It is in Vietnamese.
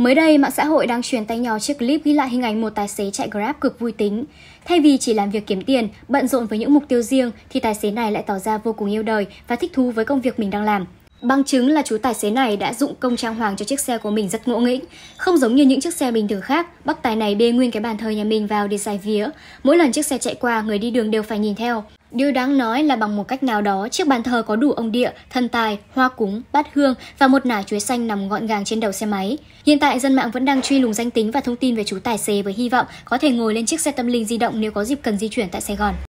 Mới đây, mạng xã hội đang truyền tay nhau chiếc clip ghi lại hình ảnh một tài xế chạy Grab cực vui tính. Thay vì chỉ làm việc kiếm tiền, bận rộn với những mục tiêu riêng thì tài xế này lại tỏ ra vô cùng yêu đời và thích thú với công việc mình đang làm. Bằng chứng là chú tài xế này đã dụng công trang hoàng cho chiếc xe của mình rất ngỗ nghĩnh. Không giống như những chiếc xe bình thường khác, bác tài này bê nguyên cái bàn thờ nhà mình vào để giải vía. Mỗi lần chiếc xe chạy qua, người đi đường đều phải nhìn theo. Điều đáng nói là bằng một cách nào đó, chiếc bàn thờ có đủ ông địa, thần tài, hoa cúng, bát hương và một nải chuối xanh nằm gọn gàng trên đầu xe máy. Hiện tại, dân mạng vẫn đang truy lùng danh tính và thông tin về chú tài xế với hy vọng có thể ngồi lên chiếc xe tâm linh di động nếu có dịp cần di chuyển tại Sài Gòn.